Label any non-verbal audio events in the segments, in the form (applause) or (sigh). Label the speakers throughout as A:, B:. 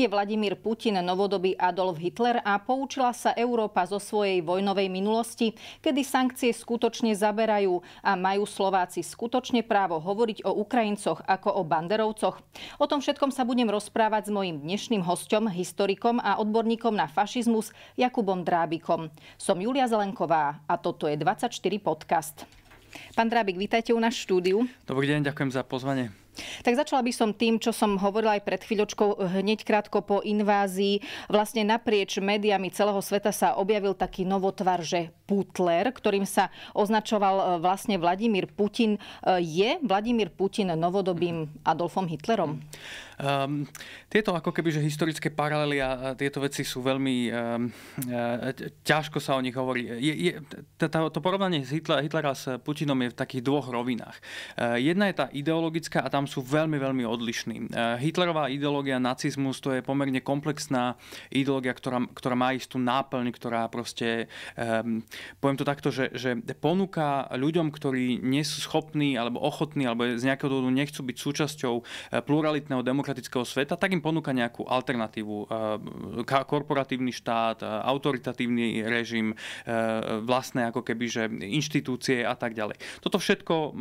A: je vlastne Vladimír Putin novodobý Adolf Hitler a poučila sa Európa zo svojej vojnovej minulosti, kedy sankcie skutočne zaberajú a majú Slováci skutočne právo hovoriť o Ukrajincoch ako o banderovcoch. O tom všetkom sa budem rozprávať s mojim dnešným hostom, historikom a odborníkom na fašizmus Jakubom Drábikom. Som Julia Zelenková a toto je 24 podcast. Pán Drábik, vítajte u nás v štúdiu.
B: Dobrý deň, ďakujem za pozvanie.
A: Tak začala by som tým, čo som hovorila aj pred chvíľočkou, hneď krátko po invázii. Vlastne naprieč médiami celého sveta sa objavil taký novotvar, že Putler, ktorým sa označoval e, vlastne Vladimír Putin. E, je Vladimír Putin novodobým Adolfom Hitlerom?
B: Um, tieto ako keby, že historické paralely a tieto veci sú veľmi... Um, ťažko sa o nich hovorí. Je, je, to porovnanie Hitlera, Hitlera s Putinom je v takých dvoch rovinách. Jedna je tá ideologická a tam sú veľmi, veľmi odlišní. Hitlerová ideológia, nacizmus, to je pomerne komplexná ideológia, ktorá, ktorá má istú náplň, ktorá proste um, poviem to takto, že, že ponúka ľuďom, ktorí nie sú schopní alebo ochotní alebo z nejakého dôvodu nechcú byť súčasťou e, pluralitného demokratického sveta, tak im ponúka nejakú alternatívu. E, korporatívny štát, e, autoritatívny režim, vlastné ako keby, že inštitúcie a tak ďalej. Toto všetko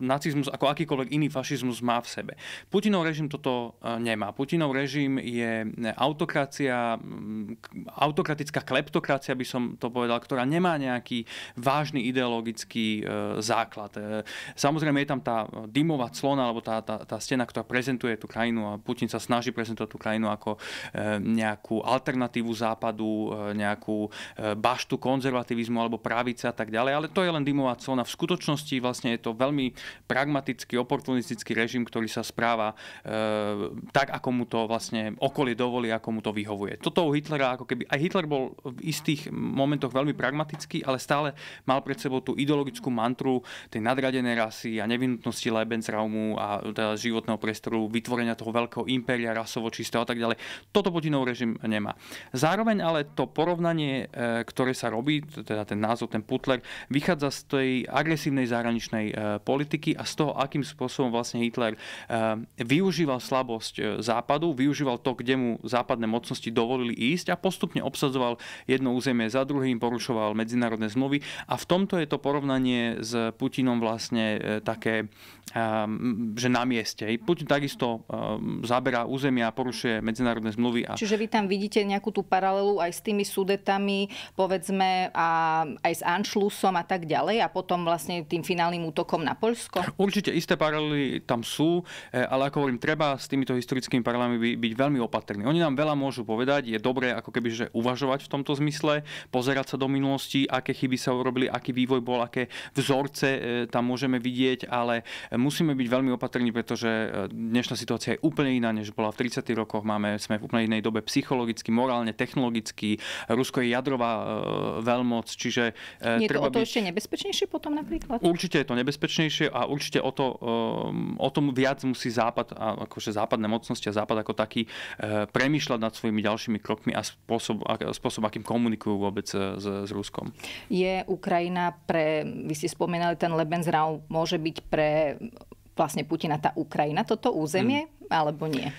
B: nacizmus ako akýkoľvek iný fašizmus má v sebe. Putinov režim toto nemá. Putinov režim je autokracia, autokratická kleptokracia, by som to povedal, ktorá nemá nemá nejaký vážny ideologický e, základ. E, samozrejme je tam tá dymová clona, alebo tá, tá, tá stena, ktorá prezentuje tú krajinu a Putin sa snaží prezentovať tú krajinu ako e, nejakú alternatívu západu, nejakú baštu konzervativizmu alebo pravice a tak ďalej, ale to je len dymová clona. V skutočnosti vlastne je to veľmi pragmatický, oportunistický režim, ktorý sa správa tak, ako mu to vlastne okolie dovolí, ako mu to vyhovuje. Toto u Hitlera, ako keby aj Hitler bol v istých momentoch veľmi pragmatický, pragmatický, ale stále mal pred sebou tú ideologickú mantru tej nadradenej rasy a nevinutnosti Lebensraumu a teda životného priestoru, vytvorenia toho veľkého impéria rasovo čistého a tak ďalej. Toto Putinov režim nemá. Zároveň ale to porovnanie, e, ktoré sa robí, teda ten názov, ten Putler, vychádza z tej agresívnej zahraničnej e, politiky a z toho, akým spôsobom vlastne Hitler e, využíval slabosť Západu, využíval to, kde mu západné mocnosti dovolili ísť a postupne obsadzoval jedno územie za druhým, porušoval podpísal medzinárodné zmluvy a v tomto je to porovnanie s Putinom vlastne e, také, e, že na mieste. Putin takisto e, zaberá územia a porušuje medzinárodné zmluvy. A... Čiže
A: vy tam vidíte nejakú tú paralelu aj s tými sudetami, povedzme, a aj s Anšlusom a tak ďalej a potom vlastne tým finálnym útokom na Poľsko?
B: Určite isté paralely tam sú, ale ako hovorím, treba s týmito historickými paralelami by, byť veľmi opatrný. Oni nám veľa môžu povedať, je dobré ako keby že uvažovať v tomto zmysle, pozerať sa do minulosti minulosti, aké chyby sa urobili, aký vývoj bol, aké vzorce e, tam môžeme vidieť, ale musíme byť veľmi opatrní, pretože e, dnešná situácia je úplne iná, než bola v 30. rokoch. Máme, sme v úplne inej dobe psychologicky, morálne, technologicky. Rusko je jadrová e, veľmoc, čiže... Je treba to o to byť...
A: ešte nebezpečnejšie potom napríklad?
B: Určite je to nebezpečnejšie a určite o, to, o tom viac musí Západ, akože západné mocnosti a Západ ako taký, premýšľať nad svojimi ďalšími krokmi a spôsob, spôsob akým komunikujú vôbec s, s Ruskom. Ruskom.
A: Je Ukrajina pre, vy ste spomínali ten Lebensraum, môže byť pre vlastne Putina tá Ukrajina, toto územie? Hmm alebo nie?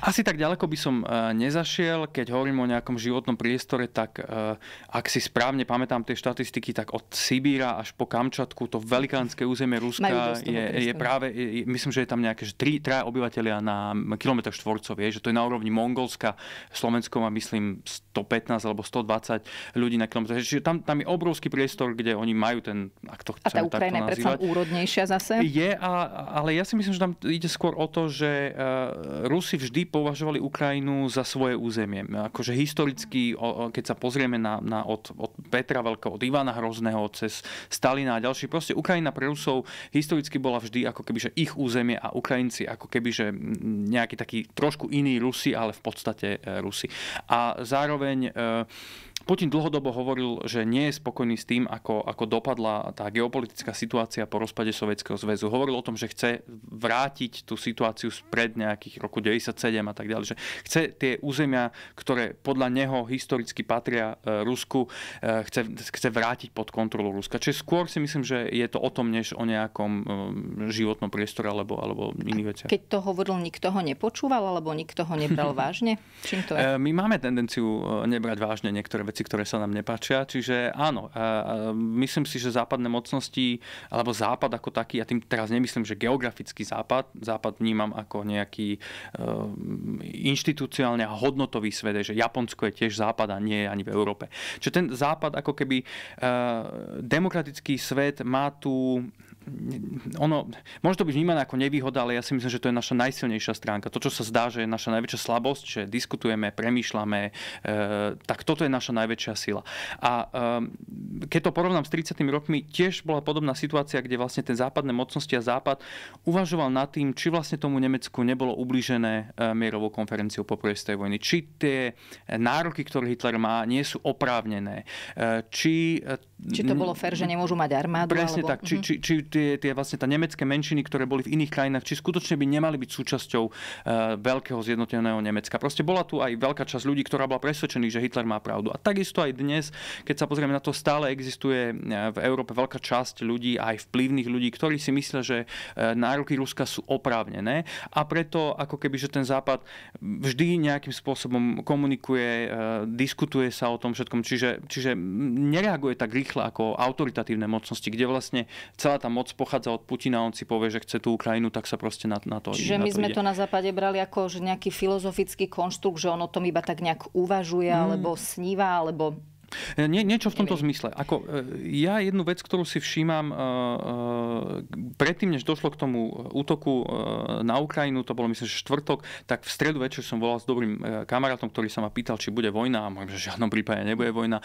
B: Asi tak ďaleko by som e, nezašiel. Keď hovorím o nejakom životnom priestore, tak e, ak si správne pamätám tie štatistiky, tak od Sibíra až po Kamčatku, to velikánske územie Ruska je, je práve, je, myslím, že je tam nejaké že tri, obyvateľia na kilometr štvorcov. Je, že to je na úrovni Mongolska, Slovensko má myslím 115 alebo 120 ľudí na kilometr. Čiže tam, tam je obrovský priestor, kde oni majú ten, ak to chcem, A tá Ukrajina je predsa
A: úrodnejšia zase?
B: Je, a, ale ja si myslím, že tam ide skôr o to, že Eh, Rusi vždy považovali Ukrajinu za svoje územie. Akože historicky, keď sa pozrieme na, na od, od Petra Veľkého, od Ivana Hrozného, cez Stalina a ďalší, proste Ukrajina pre Rusov historicky bola vždy ako keby, že ich územie a Ukrajinci ako keby, že nejaký taký trošku iný Rusi, ale v podstate eh, Rusi. A zároveň eh, Putin dlhodobo hovoril, že nie je spokojný s tým, ako, ako dopadla tá geopolitická situácia po rozpade Sovjetského zväzu. Hovoril o tom, že chce vrátiť tú situáciu spred nejakých roku 97 a tak ďalej. Že chce tie územia, ktoré podľa neho historicky patria e, Rusku, e, chce, chce vrátiť pod kontrolu Ruska. Čiže skôr si myslím, že je to o tom, než o nejakom e, životnom priestore alebo, alebo iných veciach. Keď
A: to hovoril, nikto ho nepočúval alebo nikto ho nebral (laughs) vážne? Čím to je?
B: My máme tendenciu nebrať vážne niektoré veci veci, ktoré sa nám nepáčia. Čiže áno, myslím si, že západné mocnosti, alebo západ ako taký, ja tým teraz nemyslím, že geografický západ, západ vnímam ako nejaký ehm, inštitucionálne a hodnotový svet, že Japonsko je tiež západ a nie je ani v Európe. Čiže ten západ ako keby ehm, demokratický svet má tu ono, môže to byť vnímané ako nevýhoda, ale ja si myslím, že to je naša najsilnejšia stránka. To, čo sa zdá, že je naša najväčšia slabosť, že diskutujeme, premýšľame, e, tak toto je naša najväčšia sila. A e, keď to porovnám s 30. rokmi, tiež bola podobná situácia, kde vlastne ten západné mocnosti a západ uvažoval nad tým, či vlastne tomu Nemecku nebolo ublížené e, mierovou konferenciou po prvej svetovej vojny. Či tie nároky, ktoré Hitler má, nie sú oprávnené. E, či, e, či to bolo fér,
A: že nemôžu mať armádu? Presne alebo... tak. Či, mhm. či,
B: či tie, tie vlastne tá nemecké menšiny, ktoré boli v iných krajinách, či skutočne by nemali byť súčasťou e, veľkého zjednoteného Nemecka. Proste bola tu aj veľká časť ľudí, ktorá bola presvedčených, že Hitler má pravdu. A takisto aj dnes, keď sa pozrieme na to, stále existuje e, v Európe veľká časť ľudí, aj vplyvných ľudí, ktorí si myslia, že e, nároky Ruska sú oprávnené a preto ako keby, že ten Západ vždy nejakým spôsobom komunikuje, diskutuje sa o tom všetkom, čiže, čiže nereaguje tak rýchle ako autoritatívne mocnosti, kde vlastne celá tá moc moc pochádza od Putina, on si povie, že chce tú Ukrajinu, tak sa proste na, na to Čiže my to sme ide. to
A: na západe brali ako že nejaký filozofický konštrukt, že on o tom iba tak nejak uvažuje, mm. alebo sníva, alebo
B: nie, niečo v tomto Neviem. zmysle. Ako, e, ja jednu vec, ktorú si všímam, e, e, predtým, než došlo k tomu útoku na Ukrajinu, to bolo myslím, že štvrtok, tak v stredu večer som volal s dobrým kamarátom, ktorý sa ma pýtal, či bude vojna. A môžem, že v žiadnom prípade nebude vojna.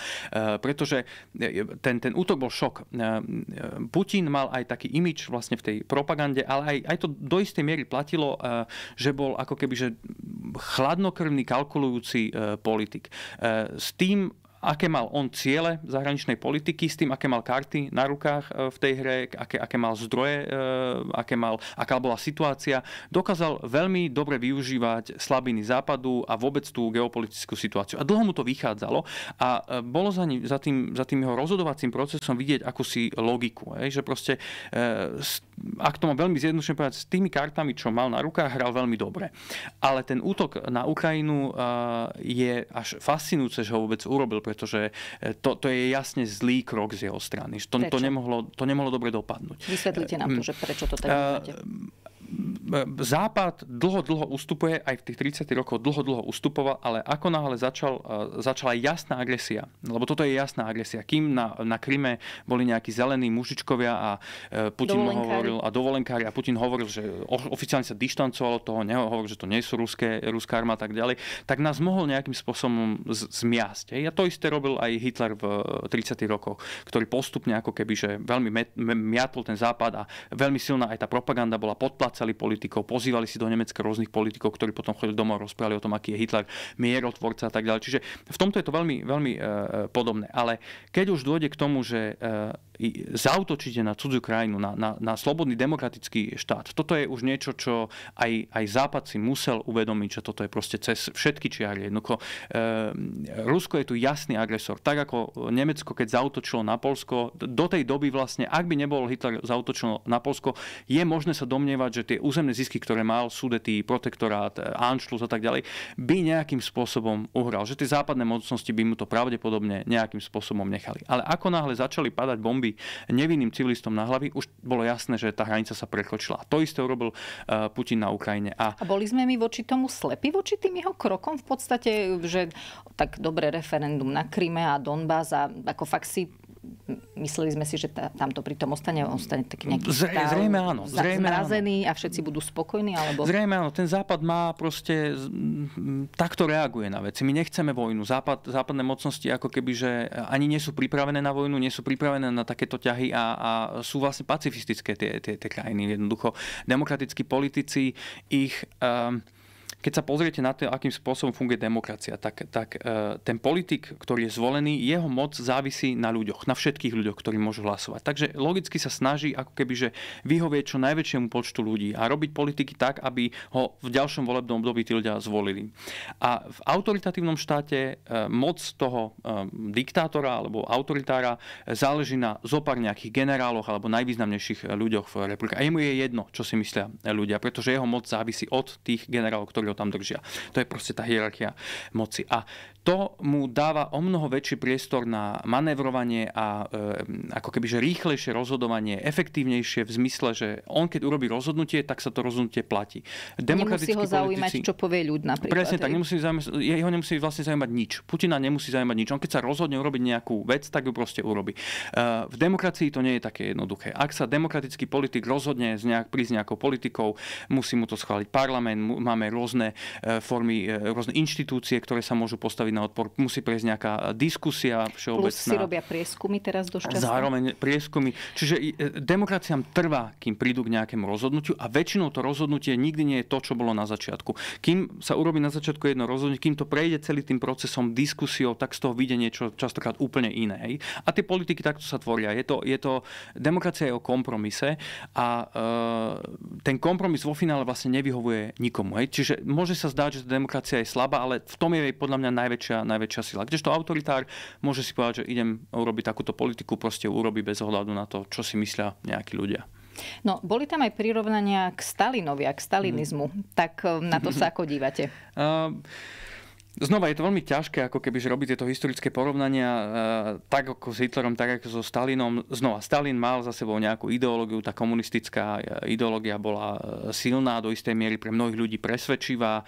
B: Pretože ten, ten útok bol šok. Putin mal aj taký imič vlastne v tej propagande, ale aj, aj to do istej miery platilo, že bol ako keby že chladnokrvný kalkulujúci politik. S tým aké mal on ciele zahraničnej politiky s tým, aké mal karty na rukách e, v tej hre, aké, aké mal zdroje, e, aké mal, aká bola situácia. Dokázal veľmi dobre využívať slabiny západu a vôbec tú geopolitickú situáciu. A dlho mu to vychádzalo a e, bolo za, ni, za, tým, za tým jeho rozhodovacím procesom vidieť akúsi logiku. Hej? Že proste, ak to mám veľmi zjednodušene povedať, s tými kartami, čo mal na rukách, hral veľmi dobre. Ale ten útok na Ukrajinu je až fascinujúce, že ho vôbec urobil, pretože e, to, to je jasne zlý krok z jeho strany. To, to, nemohlo, to nemohlo dobre dopadnúť.
A: Vysvetlite nám e, to, že prečo to tak uh,
B: Západ dlho, dlho ustupuje, aj v tých 30 rokov dlho, dlho ustupoval, ale ako náhle začal, e, začala jasná agresia, lebo toto je jasná agresia, kým na, na Kryme boli nejakí zelení mužičkovia a e, Putin hovoril, a dovolenkári, a Putin hovoril, že oficiálne sa dištancovalo toho, nehovoril, že to nie sú ruské, ruská arma a tak ďalej, tak nás mohol nejakým spôsobom z, zmiasť. Ja to isté robil aj Hitler v 30 e, rokoch, ktorý postupne ako keby, že veľmi miatol ten západ a veľmi silná aj tá propaganda bola podplacená strácali politikov, pozývali si do Nemecka rôznych politikov, ktorí potom chodili domov, rozprávali o tom, aký je Hitler, mierotvorca a tak ďalej. Čiže v tomto je to veľmi, veľmi e, podobné. Ale keď už dôjde k tomu, že e, zautočíte na cudzú krajinu, na, na, na slobodný demokratický štát, toto je už niečo, čo aj, aj Západ si musel uvedomiť, že toto je proste cez všetky čiary. Jednoducho, e, Rusko je tu jasný agresor. Tak ako Nemecko, keď zautočilo na Polsko, do tej doby vlastne, ak by nebol Hitler zautočil na Polsko, je možné sa domnievať, že tie územné zisky, ktoré mal Sudety, protektorát, eh, Anschluss a tak ďalej, by nejakým spôsobom uhral. Že tie západné mocnosti by mu to pravdepodobne nejakým spôsobom nechali. Ale ako náhle začali padať bomby nevinným civilistom na hlavy, už bolo jasné, že tá hranica sa prekročila. To isté urobil eh, Putin na Ukrajine. A, a
A: boli sme my voči tomu slepí, voči tým jeho krokom v podstate, že tak dobre referendum na Kryme a Donbass a ako fakt si mysleli sme si, že tá, tam to pritom ostane, ostane taký nejaký Zre, stav, zrejme áno, zrejme zmrazený áno. a všetci budú spokojní? Alebo... Zrejme
B: áno, ten Západ má proste, takto reaguje na veci. My nechceme vojnu. Západ, západné mocnosti ako keby, že ani nie sú pripravené na vojnu, nie sú pripravené na takéto ťahy a, a sú vlastne pacifistické tie, tie, tie krajiny. Jednoducho demokratickí politici ich... Um, keď sa pozriete na to, akým spôsobom funguje demokracia, tak, tak e, ten politik, ktorý je zvolený, jeho moc závisí na ľuďoch, na všetkých ľuďoch, ktorí môžu hlasovať. Takže logicky sa snaží ako keby, že vyhovie čo najväčšiemu počtu ľudí a robiť politiky tak, aby ho v ďalšom volebnom období tí ľudia zvolili. A v autoritatívnom štáte e, moc toho e, diktátora alebo autoritára záleží na zopár nejakých generáloch alebo najvýznamnejších ľuďoch v republike. A jemu je jedno, čo si myslia ľudia, pretože jeho moc závisí od tých generálov, ktorí ho tam držia. To je proste tá hierarchia moci. A to mu dáva o mnoho väčší priestor na manevrovanie a e, ako keby že rýchlejšie rozhodovanie, efektívnejšie v zmysle, že on keď urobí rozhodnutie, tak sa to rozhodnutie platí. Nemusí ho zaujímať, politici, čo
A: povie ľud napríklad. Presne tak, nemusí
B: zaujímať, jeho nemusí vlastne zaujímať nič. Putina nemusí zaujímať nič. On keď sa rozhodne urobiť nejakú vec, tak ju proste urobi. E, v demokracii to nie je také jednoduché. Ak sa demokratický politik rozhodne z nejak, prísť nejakou politikou, musí mu to schváliť parlament, máme rôzne rôzne e, formy, e, rôzne inštitúcie, ktoré sa môžu postaviť na odpor. Musí prejsť nejaká e, diskusia všeobecná. Plus si robia
A: prieskumy teraz do šťastná. Zároveň
B: prieskumy. Čiže demokraciám trvá, kým prídu k nejakému rozhodnutiu a väčšinou to rozhodnutie nikdy nie je to, čo bolo na začiatku. Kým sa urobí na začiatku jedno rozhodnutie, kým to prejde celý tým procesom, diskusiou, tak z toho vyjde niečo častokrát úplne iné. Hej? A tie politiky takto sa tvoria. Je to, je to, demokracia je o kompromise a e, ten kompromis vo finále vlastne nevyhovuje nikomu. Hej? Čiže môže sa zdať, že tá demokracia je slabá, ale v tom je podľa mňa najväčšia, najväčšia sila. Kdežto autoritár môže si povedať, že idem urobiť takúto politiku, proste urobi bez ohľadu na to, čo si myslia nejakí ľudia.
A: No, boli tam aj prirovnania k Stalinovi a k stalinizmu. Mm. Tak um, na to sa ako dívate?
B: Uh, (laughs) Znova je to veľmi ťažké, ako keby robiť tieto historické porovnania e, tak ako s Hitlerom, tak ako so Stalinom. Znova, Stalin mal za sebou nejakú ideológiu, tá komunistická e, ideológia bola e, silná, do istej miery pre mnohých ľudí presvedčivá. E,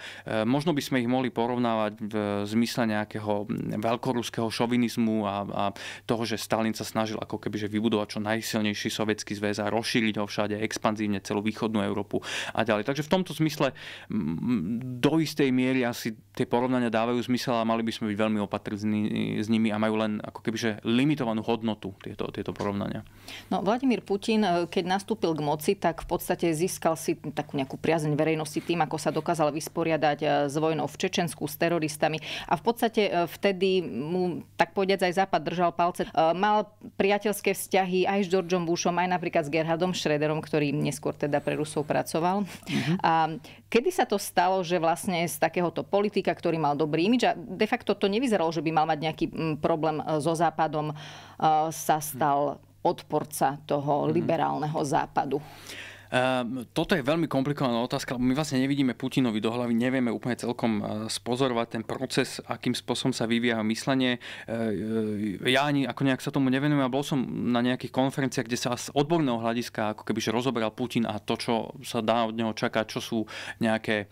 B: možno by sme ich mohli porovnávať v e, zmysle nejakého veľkoruského šovinizmu a, a toho, že Stalin sa snažil ako keby vybudovať čo najsilnejší sovietský zväz a rozšíriť ho všade expanzívne celú východnú Európu a ďalej. Takže v tomto zmysle do istej miery asi tie porovnania dávajú zmysel a mali by sme byť veľmi opatrní s nimi a majú len ako kebyže limitovanú hodnotu tieto, tieto porovnania.
A: No, Vladimír Putin, e, keď nastúpil k moci, tak v podstate získal si takú nejakú priazeň verejnosti tým, ako sa dokázal vysporiadať e, s vojnou v Čečensku, s teroristami. A v podstate e, vtedy mu, tak povedať, aj Západ držal palce. Mal priateľské vzťahy aj s Georgeom Bushom, aj napríklad s Gerhardom Schröderom, ktorý neskôr teda pre Rusov pracoval. Mm-hmm. A kedy sa to stalo, že vlastne z takéhoto politika, ktorý mal dobrý imidž a de facto to nevyzeralo, že by mal mať nejaký mm, problém e, so Západom, e, sa hm. stal odporca toho mhm. liberálneho západu.
B: Ehm, toto je veľmi komplikovaná otázka, lebo my vlastne nevidíme Putinovi do hlavy, nevieme úplne celkom eh, spozorovať ten proces, akým spôsobom sa vyvíja myslenie. Eh, eh, ja ani ako nejak sa tomu nevenujem a bol som na nejakých konferenciách, kde sa z odborného hľadiska ako kebyže rozoberal Putin a to, čo sa dá od neho čakať, čo sú nejaké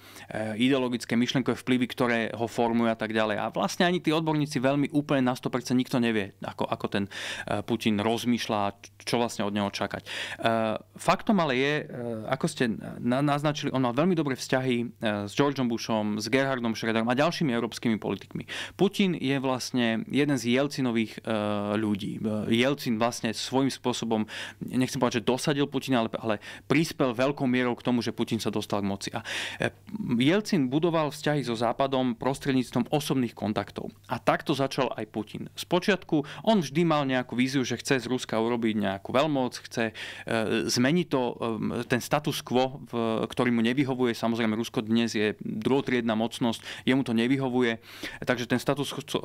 B: ideologické myšlenkové vplyvy, ktoré ho formujú a tak ďalej. A vlastne ani tí odborníci veľmi úplne na 100% nikto nevie, ako, ako ten Putin rozmýšľa, čo vlastne od neho čakať. Faktom ale je, Eh, ako ste naznačili, on mal veľmi dobré vzťahy eh, s Georgeom Bushom, s Gerhardom Schröderom a ďalšími európskymi politikmi. Putin je vlastne jeden z Jelcinových eh, ľudí. Jelcin vlastne svojím spôsobom, nechcem povedať, že dosadil Putina, ale, ale prispel veľkou mierou k tomu, že Putin sa dostal k moci. A Jelcin budoval vzťahy so Západom prostredníctvom osobných kontaktov. A takto začal aj Putin. Spočiatku on vždy mal nejakú víziu, že chce z Ruska urobiť nejakú veľmoc, chce zmeniť to ten status quo, v, ktorý mu nevyhovuje, samozrejme Rusko dnes je druhotriedna mocnosť, jemu to nevyhovuje, takže ten status e,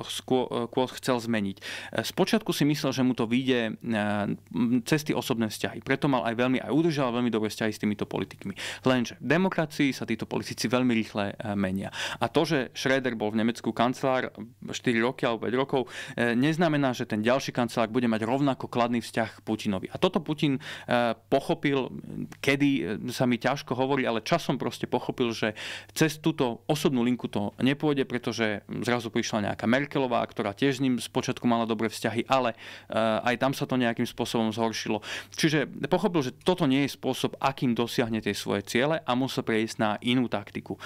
B: quo chcel zmeniť. E, spočiatku si myslel, že mu to vyjde e, cez tie osobné vzťahy. Preto mal aj veľmi, aj udržal veľmi dobré vzťahy s týmito politikmi. Lenže v demokracii sa títo politici veľmi rýchle menia. A to, že Schröder bol v Nemecku kancelár 4 roky alebo 5 rokov, neznamená, že ten ďalší kancelár bude mať rovnako kladný vzťah k Putinovi. A toto Putin pochopil, kedy e, sa mi ťažko hovorí, ale časom proste pochopil, že cez túto osobnú linku to nepôjde, pretože zrazu prišla nejaká Merkelová, ktorá tiež s ním spočiatku mala dobré vzťahy, ale e, aj tam sa to nejakým spôsobom zhoršilo. Čiže pochopil, že toto nie je spôsob, akým dosiahne tie svoje ciele a musel prejsť na inú taktiku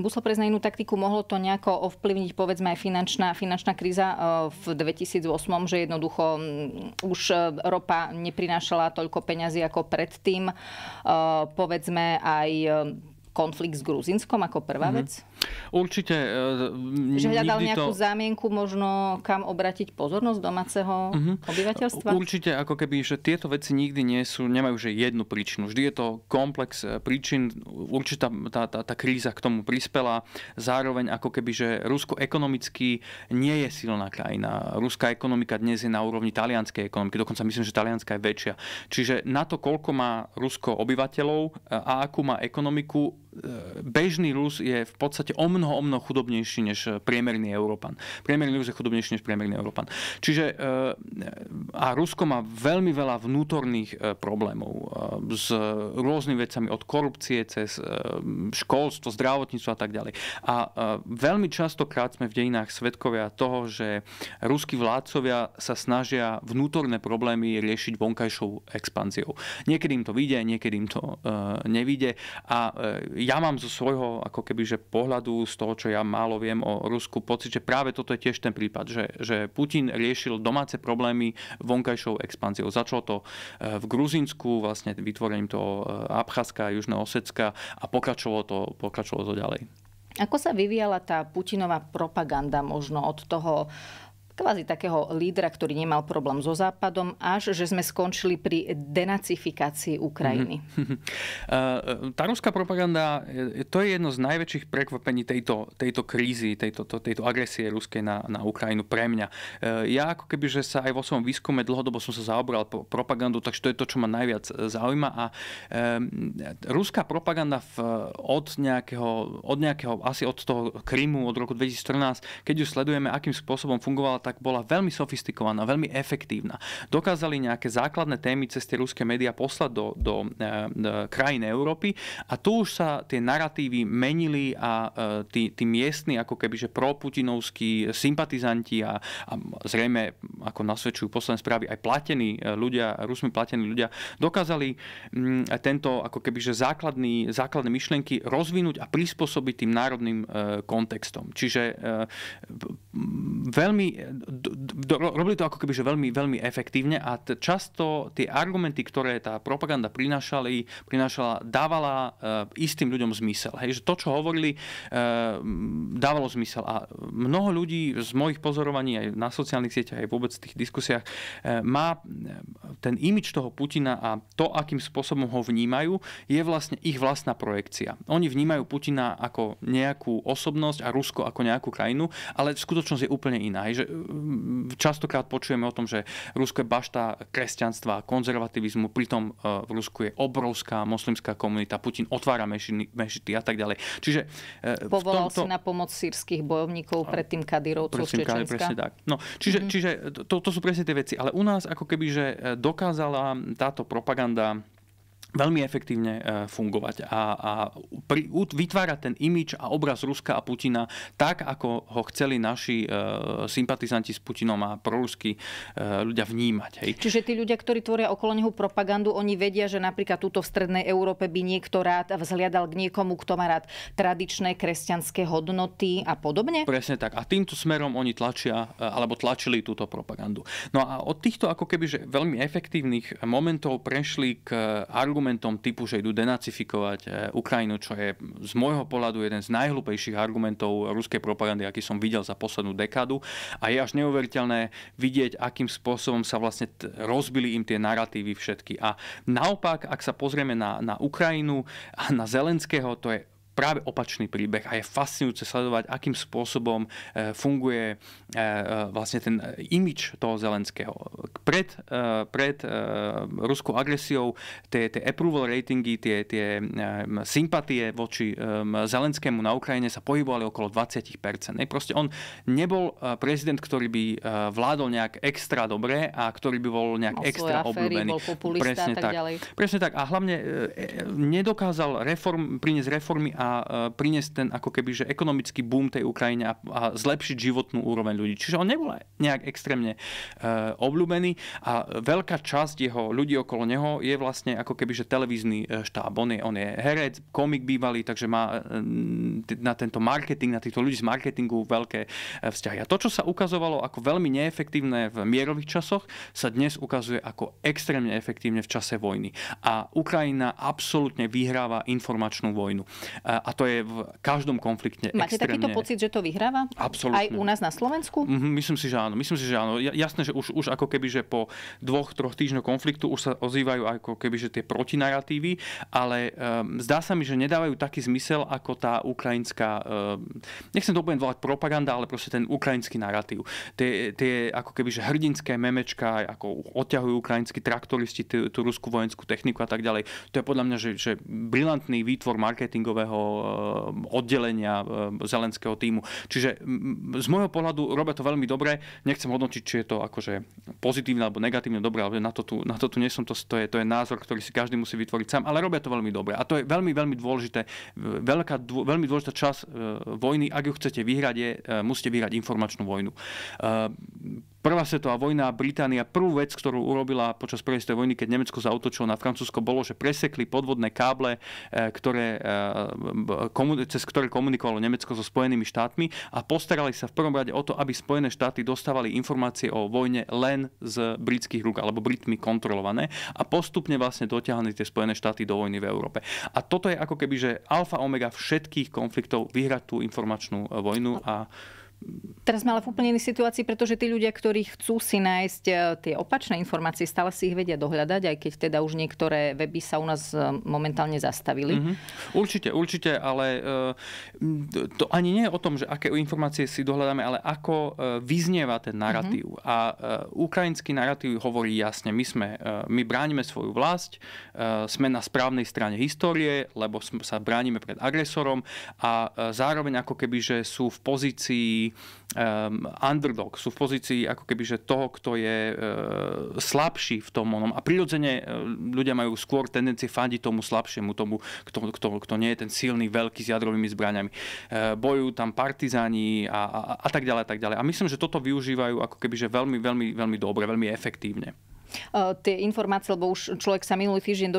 A: musel prejsť na inú taktiku, mohlo to nejako ovplyvniť povedzme aj finančná, finančná kríza e, v 2008, že jednoducho už e, ropa neprinášala toľko peňazí ako predtým. E, povedzme aj konflikt s Gruzinskom ako prvá mm-hmm. vec?
B: Určite. E, že hľadal nejakú to...
A: zámienku možno, kam obratiť pozornosť domáceho mm-hmm. obyvateľstva?
B: Určite, ako keby, že tieto veci nikdy nie sú, nemajú že jednu príčinu. Vždy je to komplex e, príčin. Určitá tá, tá, tá kríza k tomu prispela. Zároveň ako keby, že Rusko ekonomicky nie je silná krajina. Ruská ekonomika dnes je na úrovni talianskej ekonomiky. Dokonca myslím, že talianská je väčšia. Čiže na to, koľko má Rusko obyvateľov e, a akú má ekonomiku, bežný Rus je v podstate o mnoho, o mnoho chudobnejší než eh, priemerný Európan. Priemerný Rus je chudobnejší než priemerný Európan. Čiže eh, a Rusko má veľmi veľa vnútorných eh, problémov s rôznymi vecami od korupcie cez školstvo, zdravotníctvo a tak ďalej. A veľmi častokrát sme v dejinách svetkovia toho, že ruskí vládcovia sa snažia vnútorné problémy riešiť vonkajšou expanziou. Niekedy im to vyjde, niekedy im to nevyjde a ja mám zo svojho ako keby, že pohľadu, z toho, čo ja málo viem o Rusku, pocit, že práve toto je tiež ten prípad, že, že Putin riešil domáce problémy vonkajšou expanziou. Začalo to e, v Gruzinsku, vlastne vytvorením toho e, Abcházska, Južného Osecka a pokračovalo to, pokračovalo to ďalej.
A: Ako sa vyvíjala tá Putinová propaganda možno od toho kvázi takého lídra, ktorý nemal problém so Západom, až že sme skončili pri denacifikácii Ukrajiny.
B: Mm-hmm. (laughs) Tá ruská propaganda, eh, to je jedno z najväčších prekvapení tejto, tejto krízy, tejto, to, tejto agresie ruskej na, na Ukrajinu pre mňa. Eh, ja ako keby, že sa aj vo svojom výskume dlhodobo som sa zaoberal po propagandu, takže to je to, čo ma najviac zaujíma. A um, ruská propaganda v, od, nejakého, od nejakého, asi od toho Krymu, od roku 2014, keď ju sledujeme, akým spôsobom fungovala tak bola veľmi sofistikovaná, veľmi efektívna. Dokázali nejaké základné témy cez tie ruské médiá poslať do, do e, e, krajín Európy a tu už sa tie narratívy menili a e, tí, tí miestni, ako keby, že proputinovskí sympatizanti a, a zrejme, ako nasvedčujú posledné správy, aj platení e, ľudia, Rusmi platení ľudia, dokázali m, mm, tento, ako keby, že základný, základné myšlienky rozvinúť a prispôsobiť tým národným e, kontextom. Čiže e, veľmi do, do, robili to ako keby že veľmi, veľmi efektívne a t- často tie argumenty, ktoré tá propaganda prinášali, prinášala, dávala e, istým ľuďom zmysel. Hej, že to, čo hovorili, e, dávalo zmysel. A mnoho ľudí z mojich pozorovaní aj na sociálnych sieťach, aj vôbec v tých diskusiách, e, má e, ten imič toho Putina a to, akým spôsobom ho vnímajú, je vlastne ich vlastná projekcia. Oni vnímajú Putina ako nejakú osobnosť a Rusko ako nejakú krajinu, ale skutočnosť je úplne iná. Hej, že častokrát počujeme o tom, že Rusko je bašta kresťanstva, konzervativizmu, pritom e, v Rusku je obrovská moslimská komunita, Putin otvára mešity a tak ďalej. Čiže e, Povolal tomto... si na
A: pomoc sírskych bojovníkov pred tým Kadirovcov z Čečenska. tak.
B: No, čiže, mm-hmm. čiže e, to, to sú presne tie veci. Ale u nás ako keby, že dokázala táto propaganda veľmi efektívne e, fungovať a, a pri, vytvárať ten imič a obraz Ruska a Putina tak, ako ho chceli naši e, sympatizanti s Putinom a prorusky e, ľudia vnímať. Hej.
A: Čiže tí ľudia, ktorí tvoria okolo neho propagandu, oni vedia, že napríklad túto v Strednej Európe by niekto rád vzhliadal k niekomu, kto má rád tradičné kresťanské hodnoty a podobne? Presne
B: tak. A týmto smerom oni tlačia, e, alebo tlačili túto propagandu. No a od týchto ako keby že veľmi efektívnych momentov prešli k argumentu argumentom typu, že idú denacifikovať eh, Ukrajinu, čo je z môjho pohľadu jeden z najhlúpejších argumentov ruskej propagandy, aký som videl za poslednú dekádu. A je až neuveriteľné vidieť, akým spôsobom sa vlastne rozbili im tie narratívy všetky. A naopak, ak sa pozrieme na, na Ukrajinu a na Zelenského, to je práve opačný príbeh a je fascinujúce sledovať, akým spôsobom eh, funguje eh, eh, vlastne ten imič toho Zelenského. Pred, pred ruskou agresiou tie, tie approval ratingy, tie, tie sympatie voči Zelenskému na Ukrajine sa pohybovali okolo 20%. Proste on nebol prezident, ktorý by vládol nejak extra dobre a ktorý by bol nejak Mal extra aféry, obľúbený. Bol Presne tak, tak ďalej. Presne tak. A hlavne nedokázal reform, priniesť reformy a e, priniesť ten ako keby, že ekonomický boom tej Ukrajine a, a zlepšiť životnú úroveň ľudí. Čiže on nebol nejak extrémne e, obľúbený a veľká časť jeho ľudí okolo neho je vlastne ako keby, že televízny e, štáb. On je, on je herec, komik bývalý, takže má na tento marketing, na týchto ľudí z marketingu veľké vzťahy. A to, čo sa ukazovalo ako veľmi neefektívne v mierových časoch, sa dnes ukazuje ako extrémne efektívne v čase vojny. A Ukrajina absolútne vyhráva informačnú vojnu. Uh, a to je v každom konflikte Máte extrémne... takýto
A: pocit, že to vyhráva? Absolutne. Aj u nás na Slovensku?
B: Mm-hmm, myslím si, že áno. Myslím si, že áno. Jasné, že už, už ako keby, že po dvoch, troch týždňoch konfliktu už sa ozývajú ako keby, že tie protinaratívy, ale um, zdá sa mi, že nedávajú taký zmysel ako tá ukrajinská, um, nechcem to úplne volať propaganda, ale proste ten ukrajinský narratív. Tie, tie ako keby, že hrdinské memečka, ako odťahujú ukrajinskí traktoristi tú, tú ruskú vojenskú techniku a tak ďalej. To je podľa mňa, že, že brilantný výtvor marketingového Eh, oddelenia eh, zelenského týmu. Čiže mm, z môjho pohľadu robia to veľmi dobre. Nechcem hodnotiť, či je to akože pozitívne alebo negatívne dobré, ale na to tu, na to tu nie som, to, to, je, to je názor, ktorý si každý musí vytvoriť sám, ale robia to veľmi dobre. A to je veľmi, veľmi dôležité. Veľká, dô, veľmi dôležitá časť eh, vojny, ak ju chcete vyhrať, je, musíte vyhrať informačnú vojnu. Prvá svetová vojna, Británia, prvú vec, ktorú urobila počas prvej svetovej vojny, keď Nemecko zautočilo na Francúzsko, bolo, že presekli podvodné káble, e, ktoré, e, cez ktoré komunikovalo Nemecko so Spojenými štátmi a postarali sa v prvom rade o to, aby Spojené štáty dostávali informácie o vojne len z britských rúk alebo Britmi kontrolované a postupne vlastne dotiahli tie Spojené štáty do vojny v Európe. A toto je ako keby, že alfa omega všetkých konfliktov vyhrať tú informačnú e, vojnu a
A: Teraz sme ale v úplne inej situácii, pretože tí ľudia, ktorí chcú si nájsť e, tie opačné informácie, stále si ich vedia dohľadať, aj keď teda už niektoré weby sa u nás e, momentálne zastavili. Mm-hmm.
B: Určite, určite, ale e, to ani nie je o tom, že aké informácie si dohľadáme, ale ako vyznieva ten narratív. Mm-hmm. A ukrajinský narratív hovorí jasne, my, sme, my bránime svoju vlast, sme na správnej strane histórie, lebo sa bránime pred agresorom a zároveň ako keby, že sú v pozícii um, underdog, sú v pozícii ako keby, že toho, kto je uh, slabší v tom onom. A prirodzene uh, ľudia majú skôr tendencie fandiť tomu slabšiemu, tomu, kto, kto, kto nie je ten silný, veľký s jadrovými zbraniami. Uh, bojujú tam partizáni a, a, a tak ďalej a tak ďalej. A myslím, že toto využívajú ako keby, že veľmi, veľmi, veľmi dobre, veľmi efektívne
A: uh, tie informácie, lebo už človek sa minulý týždeň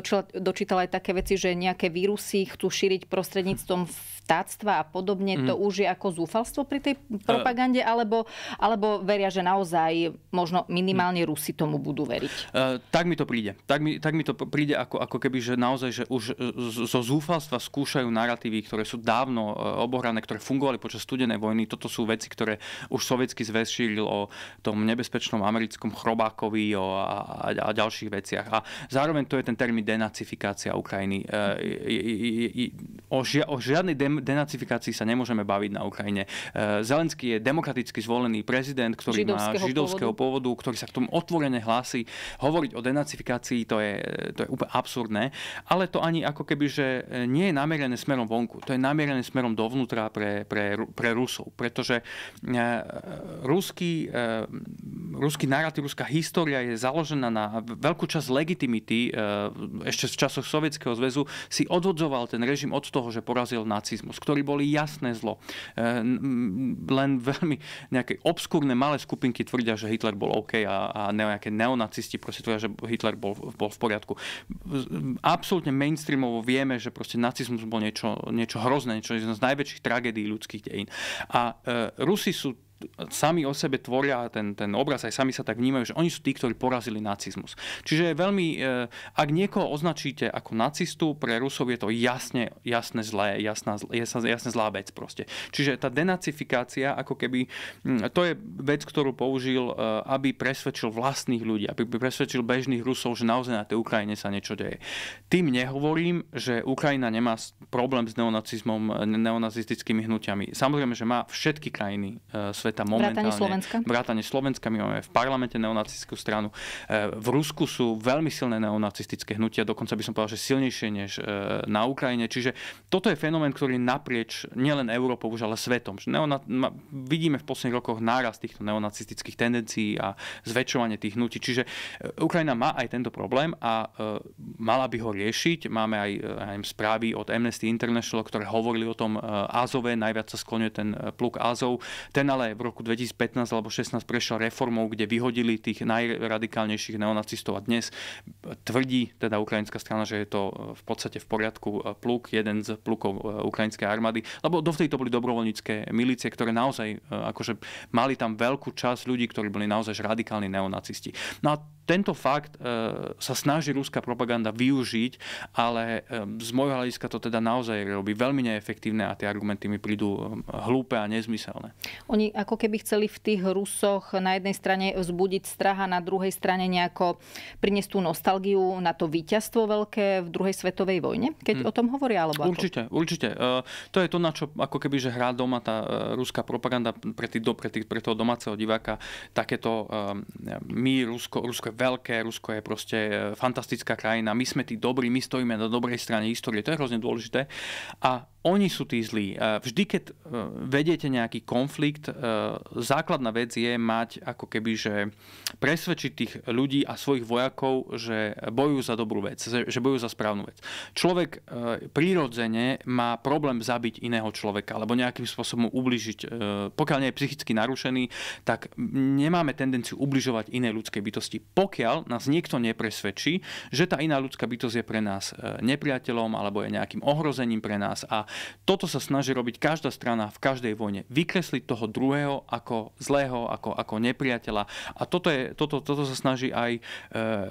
A: dočítal, aj také veci, že nejaké vírusy chcú šíriť prostredníctvom vtáctva a podobne, mm. to už je ako zúfalstvo pri tej eh. propagande, alebo, alebo veria, že naozaj možno minimálne mm. Rusi tomu budú veriť?
B: Uh, tak mi to príde. Tak mi, tak mi to príde ako, ako keby, že naozaj, že už eh, zo zúfalstva skúšajú narratívy, ktoré sú dávno obohrané, ktoré fungovali počas studenej vojny. Toto sú veci, ktoré už sovietský zväz šíril o tom nebezpečnom americkom chrobákovi o, a, a, a ďalších veciach. A zároveň to je ten termín denacifikácia Ukrajiny. E, e, e, o, žia, o žiadnej dem- denacifikácii sa nemôžeme baviť na Ukrajine. E, Zelenský je demokraticky zvolený prezident, ktorý židovského má židovského pôvodu. pôvodu, ktorý sa k tomu otvorene hlási. Hovoriť o denacifikácii, to je, to je úplne absurdné, ale to ani ako keby, že e, nie je namerené smerom vonku, to je namerené smerom dovnútra pre, pre, pre Rusov, pretože e, ruský, ruský narratív, ruská história je založená na veľkú časť legitimity ešte v časoch Sovietskeho zväzu si odvodzoval ten režim od toho, že porazil nacizmus komunizmus, ktorý boli jasné zlo. E, len veľmi nejaké obskúrne malé skupinky tvrdia, že Hitler bol OK a, a nejaké neonacisti proste tvrdia, že Hitler bol, bol v poriadku. Absolútne mainstreamovo vieme, že proste nacizmus bol niečo, niečo hrozné, niečo z najväčších tragédií ľudských dejín. A e, Rusi sú sami o sebe tvoria ten, ten obraz, aj sami sa tak vnímajú, že oni sú tí, ktorí porazili nacizmus. Čiže je veľmi, eh, ak niekoho označíte ako nacistu, pre Rusov je to jasne, jasne zlé, jasná, jasne zlá vec proste. Čiže tá denacifikácia, ako keby, hm, to je vec, ktorú použil, eh, aby presvedčil vlastných ľudí, aby presvedčil bežných Rusov, že naozaj na tej Ukrajine sa niečo deje. Tým nehovorím, že Ukrajina nemá problém s neonacizmom, eh, neonacistickými hnutiami. Samozrejme, že má všetky krajiny sveta sveta momentálne. Vrátane Slovenska. Vrátane Slovenska. My máme v parlamente neonacistickú stranu. E, v Rusku sú veľmi silné neonacistické hnutia, dokonca by som povedal, že silnejšie než e, na Ukrajine. Čiže toto je fenomén, ktorý naprieč nielen Európou už, ale svetom. Neona- vidíme v posledných rokoch nárast týchto neonacistických tendencií a zväčšovanie tých hnutí. Čiže e, Ukrajina má aj tento problém a mala by ho riešiť. Máme aj, aj správy od Amnesty International, ktoré hovorili o tom Azove, najviac sa skloňuje ten pluk Azov. Ten ale v roku 2015 alebo 16 prešla reformou, kde vyhodili tých najradikálnejších neonacistov a dnes tvrdí teda ukrajinská strana, že je to eh, v podstate v poriadku eh, pluk, jeden z plukov eh, ukrajinskej armády, lebo dovtedy to boli dobrovoľnícke milície, ktoré naozaj akože mali tam veľkú časť ľudí, ktorí boli naozaj radikálni neonacisti. No a tento fakt e, sa snaží ruská propaganda využiť, ale e, z môjho hľadiska to teda naozaj robí veľmi neefektívne a tie argumenty mi prídu e, hlúpe a nezmyselné.
A: Oni ako keby chceli v tých Rusoch na jednej strane vzbudiť strach a na druhej strane nejako priniesť tú nostalgiu na to víťazstvo veľké v druhej svetovej vojne, keď hmm. o tom hovoria? Alebo určite,
B: ako? určite. To je to, na čo ako keby že hrá doma tá ruská propaganda pre, tý, pre, tý, pre toho domáceho diváka takéto my, Rusko, Rusko veľké, Rusko je proste e, fantastická krajina, my sme tí dobrí, my stojíme na dobrej strane histórie, to je hrozne dôležité. A oni sú tí zlí. Vždy, keď e, vedete nejaký konflikt, e, základná vec je mať ako keby, že presvedčiť tých ľudí a svojich vojakov, že bojujú za dobrú vec, že bojujú za správnu vec. Človek e, prirodzene má problém zabiť iného človeka alebo nejakým spôsobom ubližiť. Pokiaľ nie je psychicky narušený, tak nemáme tendenciu ubližovať iné ľudské bytosti. Pokiaľ nás niekto nepresvedčí, že tá iná ľudská bytosť je pre nás nepriateľom alebo je nejakým ohrozením pre nás a toto sa snaží robiť každá strana v každej vojne. Vykresliť toho druhého ako zlého, ako, ako nepriateľa. A toto, je, toto, toto sa snaží aj e,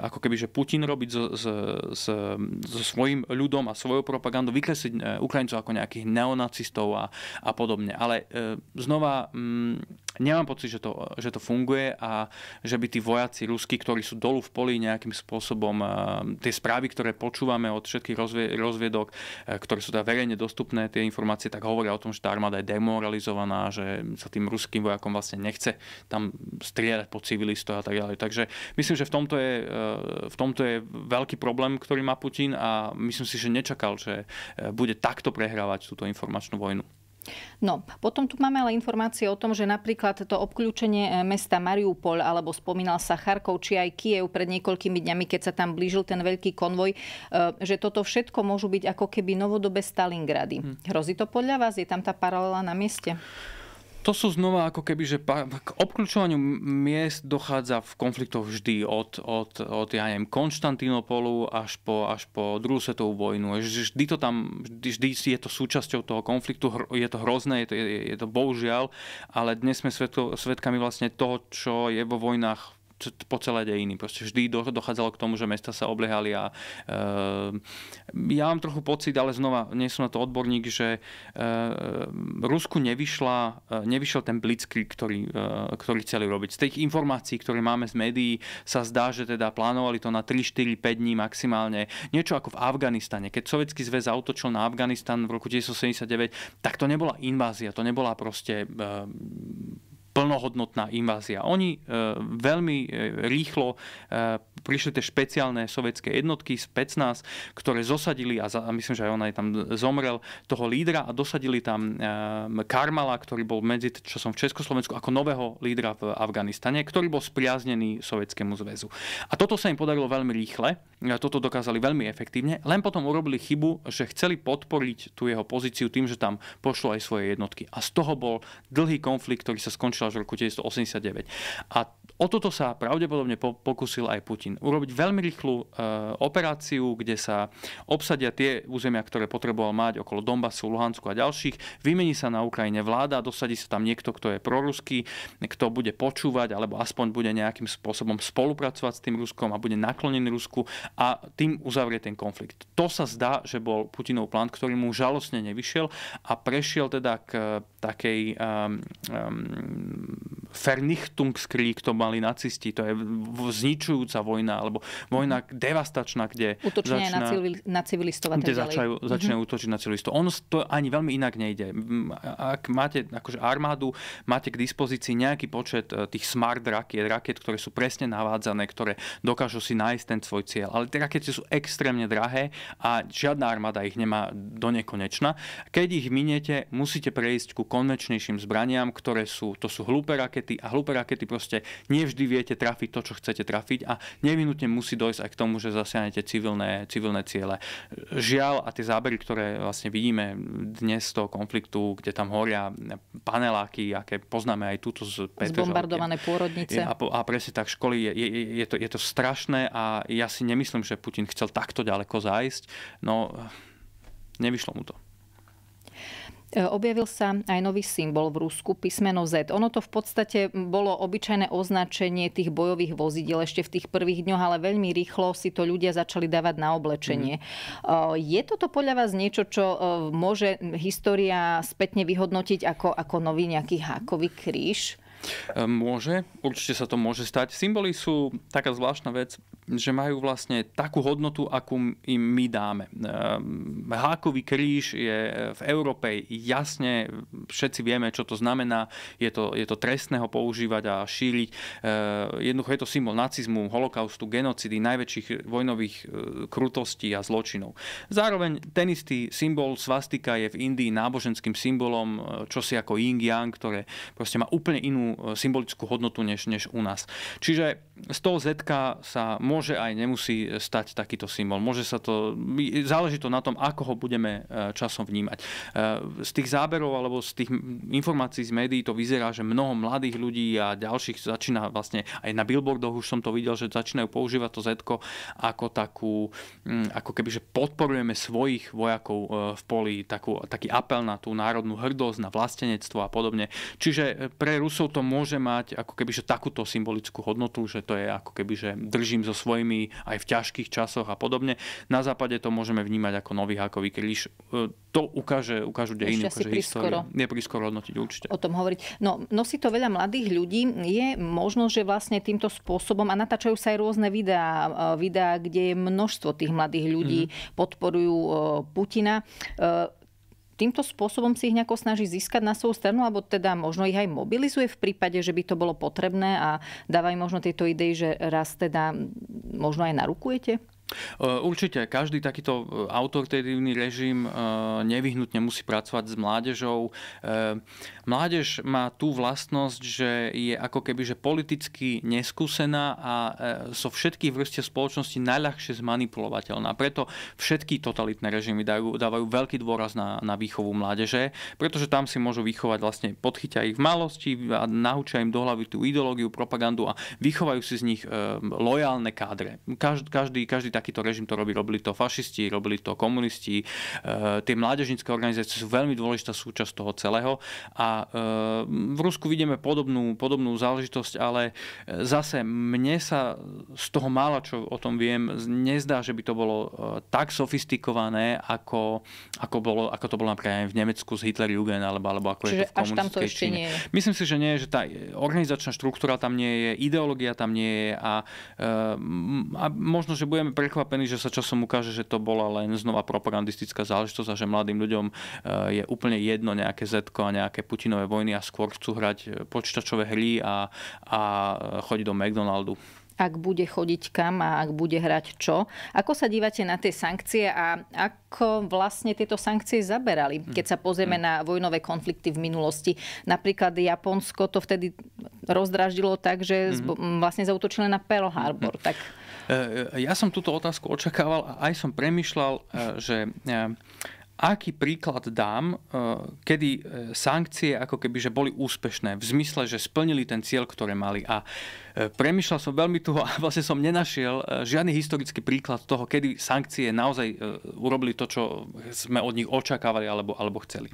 B: ako keby, že Putin robiť so, so, so, so svojím ľudom a svojou propagandou, vykresliť eh, Ukrajincov ako nejakých neonacistov a, a podobne. Ale e, znova... Mm, Nemám pocit, že to, že to funguje a že by tí vojaci ruskí, ktorí sú dolu v poli nejakým spôsobom, tie správy, ktoré počúvame od všetkých rozviedok, ktoré sú teda verejne dostupné, tie informácie tak hovoria o tom, že tá armáda je demoralizovaná, že sa tým ruským vojakom vlastne nechce tam strieľať po civilistov a tak ďalej. Takže myslím, že v tomto je, e, v tomto je veľký problém, ktorý má Putin a myslím si, že nečakal, že e, bude takto prehrávať túto informačnú vojnu.
A: No, potom tu máme ale informácie o tom, že napríklad to obklúčenie eh, mesta Mariupol, alebo spomínal sa Charkov, či aj Kiev pred niekoľkými dňami, keď sa tam blížil ten veľký konvoj, eh, že toto všetko môžu byť ako keby novodobé Stalingrady. Hm. Hrozí to podľa vás? Je tam tá paralela na mieste?
B: to sú znova ako keby, že k obklúčovaniu miest dochádza v konfliktoch vždy od, od, od ja neviem, Konštantínopolu až po, až po druhú svetovú vojnu. Vždy to tam, vždy, vždy je to súčasťou toho konfliktu, je to hrozné, je to, je, je to bohužiaľ, ale dnes sme svetko, svetkami vlastne toho, čo je vo vojnách po celé dejiny. Proste vždy dochádzalo k tomu, že mesta sa obliehali a ehm, ja mám trochu pocit, ale znova nie som na to odborník, že ehm, Rusku nevyšla, e, nevyšiel ten blitzkrieg, ktorý, e, ktorý chceli robiť. Z tých informácií, ktoré máme z médií, sa zdá, že teda plánovali to na 3, 4, 5 dní maximálne. Niečo ako v Afganistane. Keď Sovietský zväz zautočil na Afganistan v roku 1979, tak to nebola invázia, to nebola proste ehm, plnohodnotná invázia. Oni e, veľmi e, rýchlo e, prišli tie špeciálne sovietské jednotky z 15, ktoré zosadili, a, za, a myslím, že aj on aj tam zomrel, toho lídra a dosadili tam Karmala, ktorý bol medzi časom v Československu ako nového lídra v Afganistane, ktorý bol spriaznený Sovietskému zväzu. A toto sa im podarilo veľmi rýchle, toto dokázali veľmi efektívne, len potom urobili chybu, že chceli podporiť tú jeho pozíciu tým, že tam pošlo aj svoje jednotky. A z toho bol dlhý konflikt, ktorý sa skončil začala v roku 1989. A o toto sa pravdepodobne pokusil aj Putin. Urobiť veľmi rýchlu e, operáciu, kde sa obsadia tie územia, ktoré potreboval mať okolo Donbasu, Luhansku a ďalších. Vymení sa na Ukrajine vláda, dosadí sa tam niekto, kto je proruský, kto bude počúvať alebo aspoň bude nejakým spôsobom spolupracovať s tým Ruskom a bude naklonený Rusku a tým uzavrie ten konflikt. To sa zdá, že bol Putinov plán, ktorý mu žalostne nevyšiel a prešiel teda k takej um, um, Vernichtungskrieg to mali nacisti, to je zničujúca vojna, alebo vojna mm-hmm. devastačná, kde
A: na, civilistov kde začajú, začne mm-hmm.
B: útočiť na civilistov. On to ani veľmi inak nejde. Ak máte akože armádu, máte k dispozícii nejaký počet tých smart rakiet, rakiet, ktoré sú presne navádzané, ktoré dokážu si nájsť ten svoj cieľ. Ale tie rakety sú extrémne drahé a žiadna armáda ich nemá do nekonečna. Keď ich miniete, musíte prejsť ku konvenčnejším zbraniam, ktoré sú, to sú hlúpe rakety a hlúpe rakety proste nevždy viete trafiť to, čo chcete trafiť a nevinutne musí dojsť aj k tomu, že zasiahnete civilné, civilné ciele. Žiaľ a tie zábery, ktoré vlastne vidíme dnes z toho konfliktu, kde tam horia paneláky, aké poznáme aj túto z Petržalky. Zbombardované
A: pôrodnice. A,
B: a presne tak, školy, je, je, je, to, je to strašné a ja si nemyslím, že Putin chcel takto ďaleko zájsť. No, nevyšlo mu to.
A: E, objavil sa aj nový symbol v Rusku, písmeno Z. Ono to v podstate bolo obyčajné označenie tých bojových vozidel ešte v tých prvých dňoch, ale veľmi rýchlo si to ľudia začali dávať na oblečenie. Mm. Je toto podľa vás niečo, čo e, môže história spätne vyhodnotiť ako, ako nový nejaký hákový kríž?
B: Ehm, môže, určite sa to môže stať. Symboly sú taká zvláštna vec, že majú vlastne takú hodnotu, akú im my dáme. Ehm, hákový kríž je eh, v Európe jasne, všetci vieme, čo to znamená, je to, je to trestné ho používať a šíriť. Ehm, jednoducho je to symbol nacizmu, holokaustu, genocidy, najväčších vojnových eh, krutostí a zločinov. Zároveň ten istý symbol svastika je v Indii náboženským symbolom, eh, čo si ako Ying yang ktoré proste má úplne inú E, symbolickú hodnotu než, než u nás. Čiže z toho Z sa môže aj nemusí stať takýto symbol. Môže sa to, záleží to na tom, ako ho budeme e, časom vnímať. E, z tých záberov alebo z tých informácií z médií to vyzerá, že mnoho mladých ľudí a ďalších začína vlastne, aj na billboardoch už som to videl, že začínajú používať to Z ako takú, ako keby, že podporujeme svojich vojakov e, v poli, takú, taký apel na tú národnú hrdosť, na vlastenectvo a podobne. Čiže pre Rusov to môže mať ako keby, že takúto symbolickú hodnotu, že že to je ako keby, že držím so svojimi aj v ťažkých časoch a podobne. Na západe to môžeme vnímať ako nový hákový kríž. E, to ukáže, ukážu dejiny, ukáže históriu. Je prískoro hodnotiť určite.
A: O tom hovoriť. No, nosí to veľa mladých ľudí. Je možno, že vlastne týmto spôsobom, a natáčajú sa aj rôzne videá, e, videá kde je množstvo tých mladých ľudí, mm-hmm. podporujú e, Putina týmto spôsobom si ich nejako snaží získať na svoju stranu, alebo teda možno ich aj mobilizuje v prípade, že by to bolo potrebné a dávaj možno tieto idei, že raz teda možno aj narukujete?
B: Určite, každý takýto e, autoritívny režim e, nevyhnutne musí pracovať s mládežou. E, mládež má tú vlastnosť, že je ako keby že politicky neskúsená a so všetkých vrstiev spoločnosti najľahšie zmanipulovateľná. Preto všetky totalitné režimy dajú, dávajú veľký dôraz na, na výchovu mládeže, pretože tam si môžu vychovať vlastne, podchyťa ich v malosti a naučia im do hlavy tú ideológiu, propagandu a vychovajú si z nich lojálne kádre. Každý, každý, každý tak Takýto režim to robí. Robili to fašisti, robili to komunisti. E, tie mládežnícke organizácie sú veľmi dôležitá súčasť toho celého. A e, v Rusku vidíme podobnú, podobnú záležitosť, ale e, zase mne sa z toho mála, čo o tom viem, nezdá, že by to bolo tak sofistikované, ako, ako, bolo, ako to bolo napríklad aj v Nemecku z Hitlerjugend, alebo, alebo ako Čiže je to v komunistickej to Číne. Myslím si, že nie, že tá organizačná štruktúra tam nie je, ideológia tam nie je a, a možno, že budeme prekvapený, že sa časom ukáže, že to bola len znova propagandistická záležitosť a že mladým ľuďom e, je úplne jedno nejaké zetko a nejaké Putinové vojny a skôr chcú hrať e, počítačové hry a, a e, chodiť do McDonaldu
A: ak bude chodiť kam a ak bude hrať čo. Ako sa dívate na tie sankcie a ako vlastne tieto sankcie zaberali? Hm. Keď sa pozrieme hm. na vojnové konflikty v minulosti, napríklad Japonsko to vtedy rozdraždilo tak, že hm. vlastne zautočili na Pearl Harbor. Tak E,
B: e, ja som túto otázku očakával a aj som premyšľal, e, že aký príklad dám, kedy sankcie ako keby že boli úspešné, v zmysle, že splnili ten cieľ, ktoré mali. A E, Premýšľal som veľmi toho a vlastne som nenašiel e, žiadny historický príklad toho, kedy sankcie naozaj e, urobili to, čo sme od nich očakávali alebo, alebo chceli.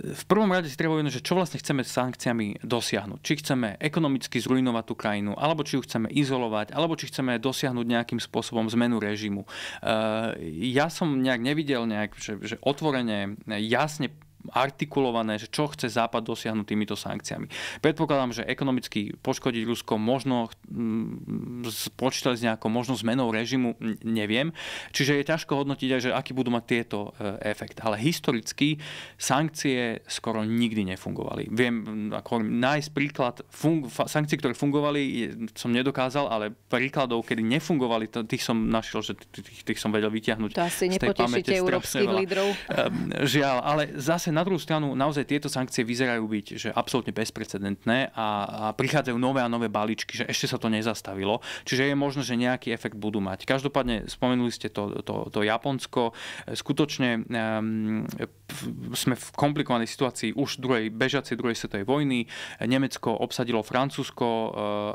B: V prvom rade si treba uvedomiť, že čo vlastne chceme s sankciami dosiahnuť. Či chceme ekonomicky zrujnovať tú krajinu, alebo či ju chceme izolovať, alebo či chceme dosiahnuť nejakým spôsobom zmenu režimu. Ja som nejak nevidel nejak, že, že otvorene, jasne artikulované, že čo chce Západ dosiahnuť týmito sankciami. Predpokladám, že ekonomicky poškodiť Rusko možno mm, počítali s nejakou možno zmenou režimu, neviem. Čiže je ťažko hodnotiť aj, že aký budú mať tieto e, efekt. Ale historicky sankcie skoro nikdy nefungovali. Viem, ako nájsť príklad fun- sankcií, ktoré fungovali, som nedokázal, ale príkladov, kedy nefungovali, tých som našiel, že tých som vedel vyťahnuť. To asi nepotešíte európskych lídrov. Ehm, žiaľ, ale zase zase na druhú stranu naozaj tieto sankcie vyzerajú byť že absolútne bezprecedentné a, a prichádzajú nové a nové balíčky, že ešte sa to nezastavilo. Čiže je možno, že nejaký efekt budú mať. Každopádne spomenuli ste to, to, to Japonsko. Skutočne um, sme v komplikovanej situácii už druhej, bežacej druhej svetovej vojny. Nemecko obsadilo Francúzsko eh,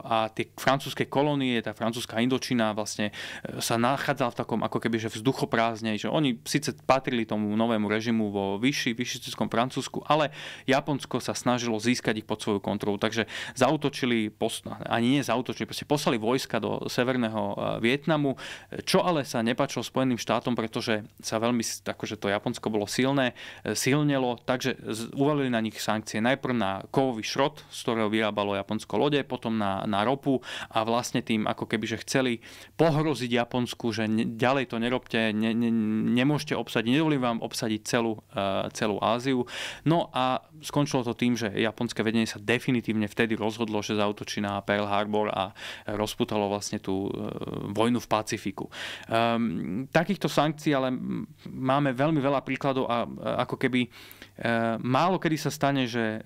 B: a tie francúzske kolónie, tá francúzska Indočina vlastne eh, sa nachádzala v takom ako keby že vzduchoprázdne, že oni síce patrili tomu novému režimu vo vyšší, vyšší nacistickom Francúzsku, ale Japonsko sa snažilo získať ich pod svoju kontrolu. Takže zautočili, no, ani nie zautočili, proste poslali vojska do severného eh, Vietnamu, čo ale sa nepačilo Spojeným štátom, pretože sa veľmi, akože to Japonsko bolo silné, eh, silnelo, takže uvalili na nich sankcie. Najprv na kovový šrot, z ktorého vyrábalo Japonsko lode, potom na, na ropu a vlastne tým ako keby, že chceli pohroziť Japonsku, že ne, ďalej to nerobte, ne, ne, nemôžete obsadiť, nedovolím vám obsadiť celú, uh, celú Áziu Áziu. No a skončilo to tým, že japonské vedenie sa definitívne vtedy rozhodlo, že zautočí na Pearl Harbor a rozputalo vlastne tú e, vojnu v Pacifiku. Um, takýchto sankcií ale máme veľmi veľa príkladov a e, ako keby e, málo kedy sa stane, že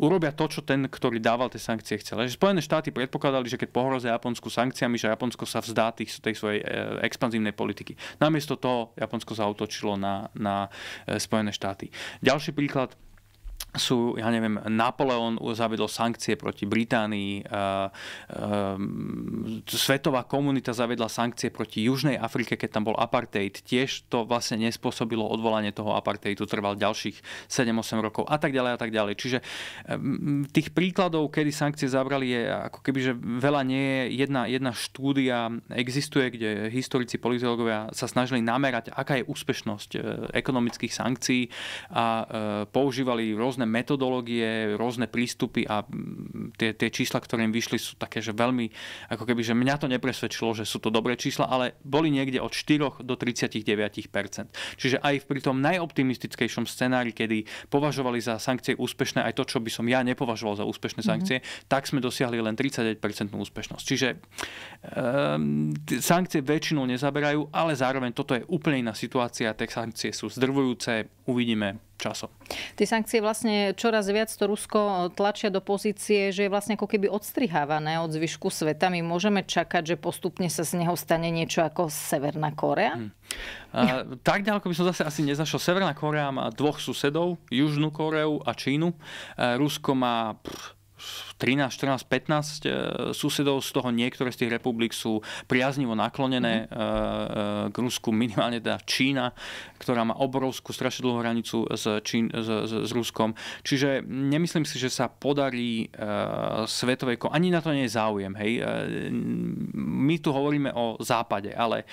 B: urobia to, čo ten, ktorý dával tie sankcie, chcel. Spojené štáty predpokladali, že keď pohrozia Japonsku sankciami, že Japonsko sa vzdá tých, tej svojej expanzívnej politiky. Namiesto toho Japonsko zautočilo na, na Spojené štáty. Ďalší príklad, sú, ja neviem, Napoleon zavedol sankcie proti Británii, e, e, svetová komunita zavedla sankcie proti Južnej Afrike, keď tam bol apartheid. Tiež to vlastne nespôsobilo odvolanie toho apartheidu, trval ďalších 7-8 rokov a tak ďalej a tak ďalej. Čiže e, tých príkladov, kedy sankcie zabrali, je ako keby, že veľa nie je. Jedna, jedna štúdia existuje, kde historici, politológovia sa snažili namerať, aká je úspešnosť ekonomických sankcií a používali rôzne rôzne metodológie, rôzne prístupy a mm, tie, tie čísla, ktoré im vyšli, sú také, že veľmi, ako keby, že mňa to nepresvedčilo, že sú to dobré čísla, ale boli niekde od 4 do 39 Čiže aj pri tom najoptimistickejšom scenári, kedy považovali za sankcie úspešné aj to, čo by som ja nepovažoval za úspešné mhm. sankcie, mm-hmm. tak sme dosiahli len 39 úspešnosť. Čiže um, sankcie väčšinou nezaberajú, ale zároveň toto je úplne iná situácia, tie sankcie sú zdrvujúce, uvidíme, časom.
A: Tie sankcie vlastne čoraz viac to Rusko e, tlačia do pozície, že je vlastne ako keby odstrihávané od zvyšku sveta. My môžeme čakať, že postupne sa z neho stane niečo ako Severná Korea? Hmm.
B: A, tak ďaleko by som zase asi nezašiel. Severná Korea má dvoch susedov, Južnú Koreu a Čínu. A e, Rusko má... Pff, 13, 14, 15 e, susedov, z toho niektoré z tých republik sú priaznivo naklonené mm-hmm. k Rusku, minimálne teda Čína, ktorá má obrovskú, strašne dlhú hranicu s, Čín, s, s, s Ruskom. Čiže nemyslím si, že sa podarí uh, svetovej, ani na to nie je záujem. Hej. My tu hovoríme o západe, ale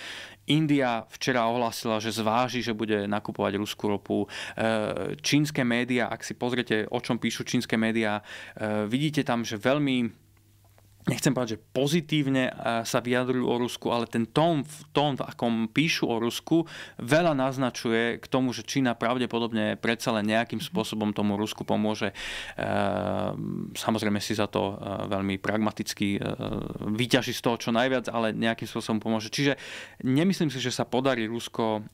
B: India včera ohlásila, že zváži, že bude nakupovať ruskú ropu. Čínske médiá, ak si pozriete, o čom píšu čínske médiá, vidíte tam tam, že veľmi nechcem povedať, že pozitívne eh, sa vyjadrujú o Rusku, ale ten tón, v tón, v akom píšu o Rusku, veľa naznačuje k tomu, že Čína pravdepodobne predsa len nejakým mhm. spôsobom tomu Rusku pomôže. Eh, samozrejme si za to eh, veľmi pragmaticky vyťaží z toho čo najviac, ale nejakým spôsobom pomôže. Čiže nemyslím si, že sa podarí Rusko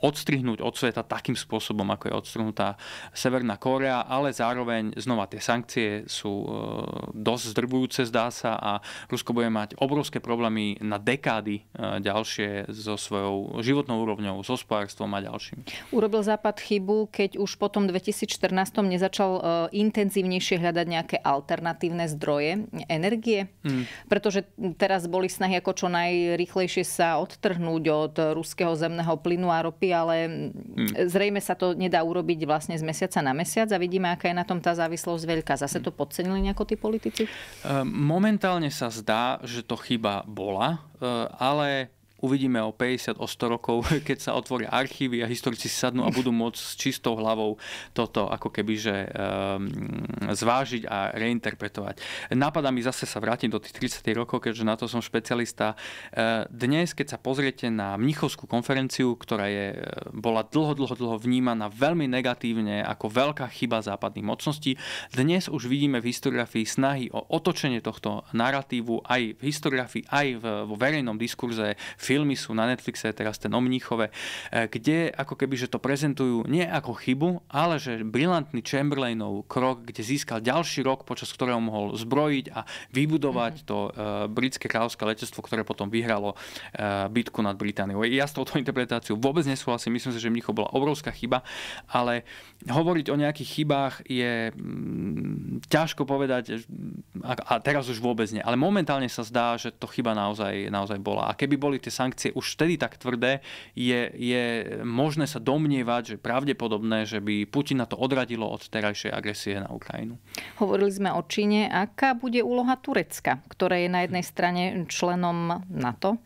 B: odstrihnúť od sveta takým spôsobom, ako je odstrihnutá Severná Kórea, ale zároveň znova tie sankcie sú dosť dosť zdrbujúce, zdá sa, a Rusko bude mať obrovské problémy na dekády e, ďalšie so svojou životnou úrovňou, so spárstvom a ďalším.
A: Urobil Západ chybu, keď už potom 2014 nezačal e, intenzívnejšie hľadať nejaké alternatívne zdroje energie, hmm. pretože teraz boli snahy ako čo najrychlejšie sa odtrhnúť od ruského zemného plynu a ropy, ale hmm. zrejme sa to nedá urobiť vlastne z mesiaca na mesiac a vidíme, aká je na tom tá závislosť veľká. Zase to podcenili nejako tí politici?
B: Ehm, momentálne sa zdá, že to chyba bola, ehm, ale uvidíme o 50, o 100 rokov, (laughs) keď sa otvoria archívy a historici sadnú a budú môcť s čistou hlavou toto ako keby že ehm, zvážiť a reinterpretovať. Napadá mi zase sa vrátim do tých 30 rokov, keďže na to som špecialista. Ehm, dnes, keď sa pozriete na Mnichovskú konferenciu, ktorá je, ehm, bola dlho, dlho, dlho vnímaná veľmi negatívne ako veľká chyba západných mocností, dnes už vidíme v historiografii snahy o otočenie tohto narratívu aj v historiografii, aj vo verejnom diskurze filmy sú na Netflixe, teraz ten Omníchove, e, kde ako keby, že to prezentujú nie ako chybu, ale že brilantný Chamberlainov krok, kde získal ďalší rok, počas ktorého mohol zbrojiť a vybudovať mhm. to e, britské kráľovské letectvo, ktoré potom vyhralo e, bitku nad Britániou. Ja s touto interpretáciou vôbec nesúhlasím, myslím si, že Mníchov bola obrovská chyba, ale hovoriť o nejakých chybách je mm, ťažko povedať a teraz už vôbec nie. Ale momentálne sa zdá, že to chyba naozaj, naozaj bola. A keby boli tie sankcie už vtedy tak tvrdé, je, je možné sa domnievať, že pravdepodobné, že by Putina to odradilo od terajšej agresie na Ukrajinu.
A: Hovorili sme o Číne. Aká bude úloha Turecka, ktoré je na jednej strane členom NATO,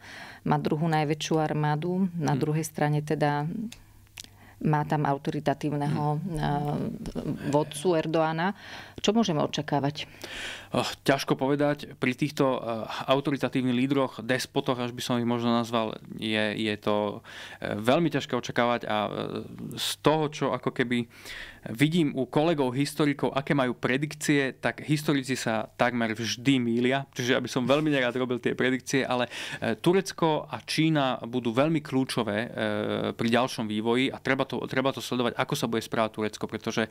A: má druhú najväčšiu armádu, na hm. druhej strane teda má tam autoritatívneho hm. eh, vodcu Erdoána. Čo môžeme očakávať?
B: Oh, ťažko povedať. Pri týchto eh, autoritatívnych lídroch, despotoch, až by som ich možno nazval, je, je to eh, veľmi ťažké očakávať a eh, z toho, čo ako keby vidím u kolegov historikov, aké majú predikcie, tak historici sa takmer vždy mília, čiže aby som veľmi nerád robil tie predikcie, ale Turecko a Čína budú veľmi kľúčové pri ďalšom vývoji a treba to, treba to sledovať, ako sa bude správať Turecko, pretože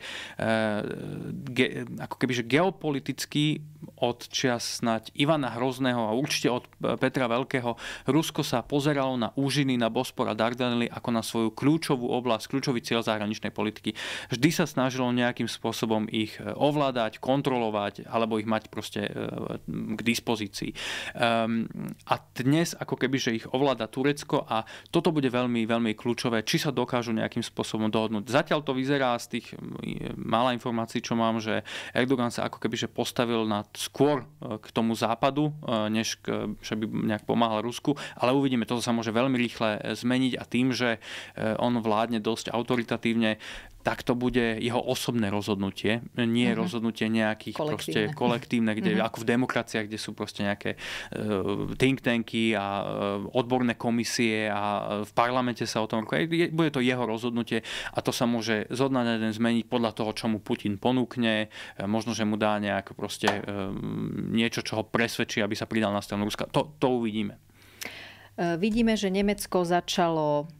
B: ako keby, že geopoliticky od čias snať Ivana Hrozného a určite od Petra Veľkého, Rusko sa pozeralo na úžiny, na Bospor a Dardanely ako na svoju kľúčovú oblasť, kľúčový cieľ zahraničnej politiky. Vždy sa snažilo nejakým spôsobom ich e, ovládať, kontrolovať alebo ich mať proste e, k dispozícii. Ehm, a dnes ako keby, že ich ovláda Turecko a toto bude veľmi, veľmi kľúčové, či sa dokážu nejakým spôsobom dohodnúť. Zatiaľ to vyzerá z tých mála informácií, čo mám, že Erdogan sa ako keby že postavil na skôr e, k tomu západu, e, než k, že by nejak pomáhal Rusku, ale uvidíme, toto sa môže veľmi rýchle e, zmeniť a tým, že on vládne dosť autoritatívne, tak to bude jeho osobné rozhodnutie, nie uh-huh. rozhodnutie nejakých kolektívne, proste kolektívne kde, uh-huh. ako v demokraciách, kde sú proste nejaké uh, think tanky a uh, odborné komisie a e, v parlamente sa o tom rokuje. Bude to jeho rozhodnutie a to sa môže zhodná na jeden zmeniť podľa toho, čo mu Putin ponúkne. Možno, že mu dá nejak proste uh, niečo, čo ho presvedčí, aby sa pridal na stranu Ruska. To, to uvidíme.
A: Vidíme, že Nemecko začalo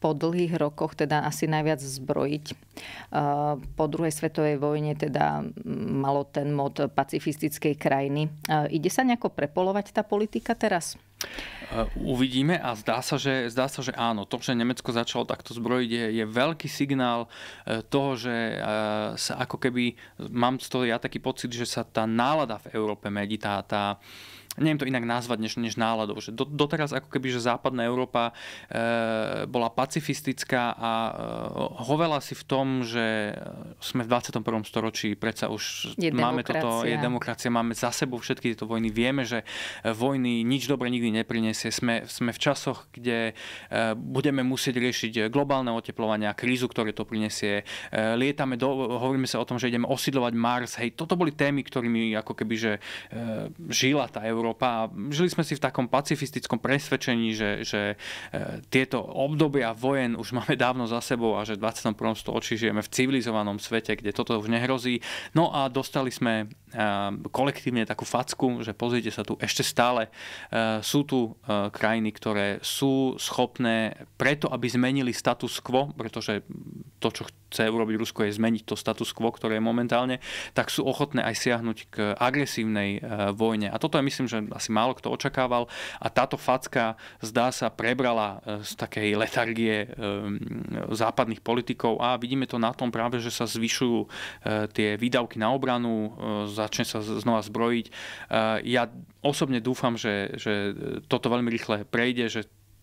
A: po dlhých rokoch teda asi najviac zbrojiť. E, po druhej svetovej vojne teda malo ten mod pacifistickej krajiny. E, ide sa nejako prepolovať tá politika teraz?
B: E, uvidíme a zdá sa, že, zdá sa, že áno. To, že Nemecko začalo takto zbrojiť, je, je veľký signál toho, že sa ako keby, mám z toho ja taký pocit, že sa tá nálada v Európe medí, tá, tá, neviem to inak nazvať než, než náladou. Že do, doteraz ako keby, že západná Európa e, bola pacifistická a e, hovela si v tom, že sme v 21. storočí, predsa už je máme demokracia. toto, je demokracia, máme za sebou všetky tieto vojny, vieme, že e, vojny nič dobre nikdy neprinesie. Sme, sme v časoch, kde e, budeme musieť riešiť globálne oteplovanie a krízu, ktoré to prinesie. E, lietame do, hovoríme sa o tom, že ideme osidlovať Mars. Hej, toto boli témy, ktorými ako keby, že e, žila tá Európa Európa. Žili sme si v takom pacifistickom presvedčení, že, že e, tieto obdobia vojen už máme dávno za sebou a že v 21. storočí žijeme v civilizovanom svete, kde toto už nehrozí. No a dostali sme Ehm, kolektívne takú facku, že pozrite sa tu, ešte stále ehm, sú tu ehm, krajiny, ktoré sú schopné preto, aby zmenili status quo, pretože to, čo chce urobiť Rusko, je zmeniť to status quo, ktoré je momentálne, tak sú ochotné aj siahnuť k agresívnej vojne. A toto je, myslím, že asi málo kto očakával. A táto facka, zdá sa, prebrala z takej letargie západných politikov a vidíme to na tom práve, že sa zvyšujú tie výdavky na obranu, začne sa znova zbrojiť. E, ja osobne dúfam, že, že toto veľmi rýchle prejde, že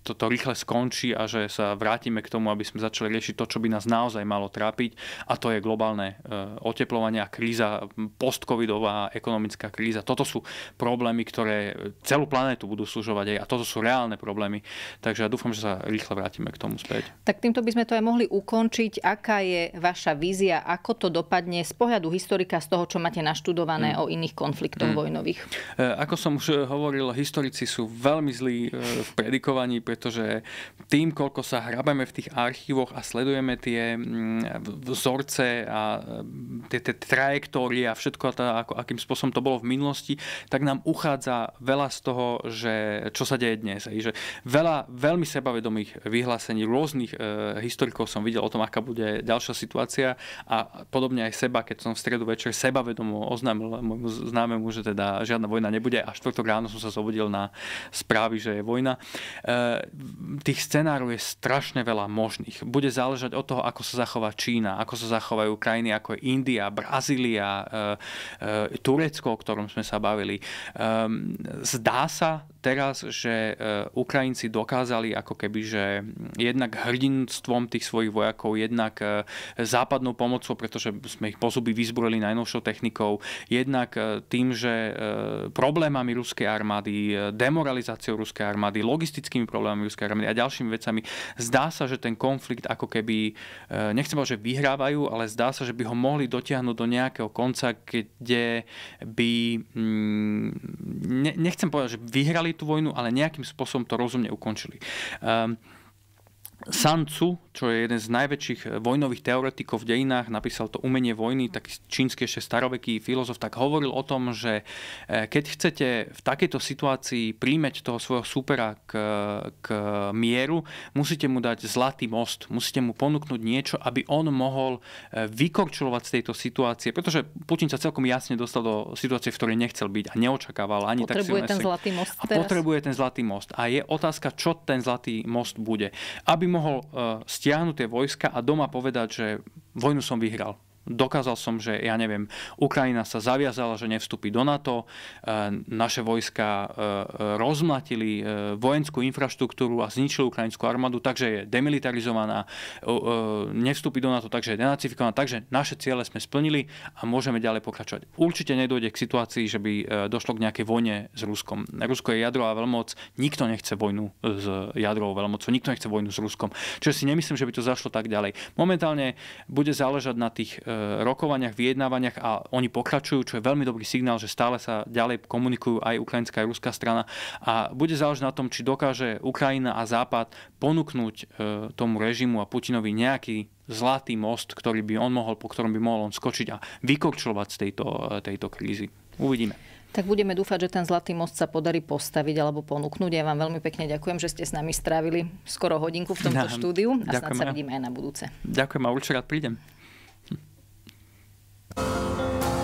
B: toto rýchle skončí a že sa vrátime k tomu, aby sme začali riešiť to, čo by nás naozaj malo trápiť a to je globálne e, oteplovanie a kríza, postcovidová ekonomická kríza. Toto sú problémy, ktoré celú planétu budú služovať aj a toto sú reálne problémy. Takže ja dúfam, že sa rýchle vrátime k tomu späť.
A: Tak týmto by sme to aj mohli ukončiť. Aká je vaša vízia, ako to dopadne z pohľadu historika, z toho, čo máte naštudované mm. o iných konfliktoch mm. vojnových?
B: E, ako som už e, hovoril, historici sú veľmi zlí v predikovaní, pretože tým, koľko sa hrabeme v tých archívoch a sledujeme tie mm, vzorce a mm, tie, tie trajektórie a všetko, a tá, ako, akým spôsobom to bolo v minulosti, tak nám uchádza veľa z toho, že čo sa deje dnes. Že veľa veľmi sebavedomých vyhlásení rôznych e, historikov som videl o tom, aká bude ďalšia situácia a podobne aj seba, keď som v stredu večer sebavedomo oznámil môjmu známemu, že teda žiadna vojna nebude a štvrtok ráno som sa zobudil na správy, že je vojna. E, tých scenárov je strašne veľa možných. Bude záležať od toho, ako sa zachová Čína, ako sa zachovajú krajiny ako je India, Brazília, eh, eh, Turecko, o ktorom sme sa bavili. Ehm, zdá sa teraz, že e, Ukrajinci dokázali ako keby, že mm, jednak hrdinstvom tých svojich vojakov, jednak e, západnou pomocou, pretože sme ich pozuby vyzbrojili najnovšou technikou, jednak e, tým, že problémami ruskej armády, demoralizáciou ruskej armády, logistickými problémami ruskej armády a ďalšími vecami, zdá sa, že ten konflikt ako keby, nechcem povedať, že vyhrávajú, ale zdá sa, že by ho mohli dotiahnuť do nejakého konca, kde by, mm, nechcem povedať, že vyhrali vyhrali tú vojnu, ale nejakým spôsobom to rozumne ukončili. Um, Sun Tzu, čo je jeden z najväčších eh, vojnových teoretikov v dejinách, napísal to Umenie vojny, taký čínsky ešte staroveký filozof, tak hovoril o tom, že eh, keď chcete v takejto situácii príjmeť toho svojho supera k, eh, k mieru, musíte mu dať zlatý most, musíte mu ponúknuť niečo, aby on mohol vykorčulovať z tejto situácie, pretože Putin sa celkom jasne dostal do situácie, v ktorej nechcel byť a neočakával ani potrebuje tak silné... ten zlatý
A: most A teraz. potrebuje
B: ten zlatý most. A je otázka, čo ten zlatý most bude. Aby aby mohol eh, stiahnuť tie vojska a doma povedať, že vojnu som vyhral. Dokázal som, že ja neviem, Ukrajina sa zaviazala, že nevstúpi do NATO, e, naše vojska e, e, rozmlatili vojenskú infraštruktúru a zničili ukrajinskú armádu, takže je demilitarizovaná, nevstúpi do NATO, takže je denacifikovaná, takže naše ciele sme splnili a môžeme ďalej pokračovať. Určite nedôjde k situácii, že by došlo k nejakej vojne s Ruskom. Rusko je jadrová veľmoc, nikto nechce vojnu s jadrovou veľmocou, nikto nechce vojnu s Ruskom. Čiže si nemyslím, že by to zašlo tak ďalej. Momentálne bude záležať na tých Eh, rokovaniach, vyjednávaniach a oni pokračujú, čo je veľmi dobrý signál, že stále sa ďalej komunikujú aj ukrajinská aj ruská strana a bude záležať na tom, či dokáže Ukrajina a Západ ponúknuť eh, tomu režimu a Putinovi nejaký zlatý most, ktorý by on mohol, po ktorom by mohol on skočiť a vykorčovať z tejto, eh, tejto krízy. Uvidíme.
A: Tak budeme dúfať, že ten Zlatý most sa podarí postaviť alebo ponúknuť. Ja vám veľmi pekne ďakujem, že ste s nami strávili skoro hodinku v tomto štúdiu a snad sa vidíme aj na budúce.
B: Ďakujem a určite rád prídem. Bye.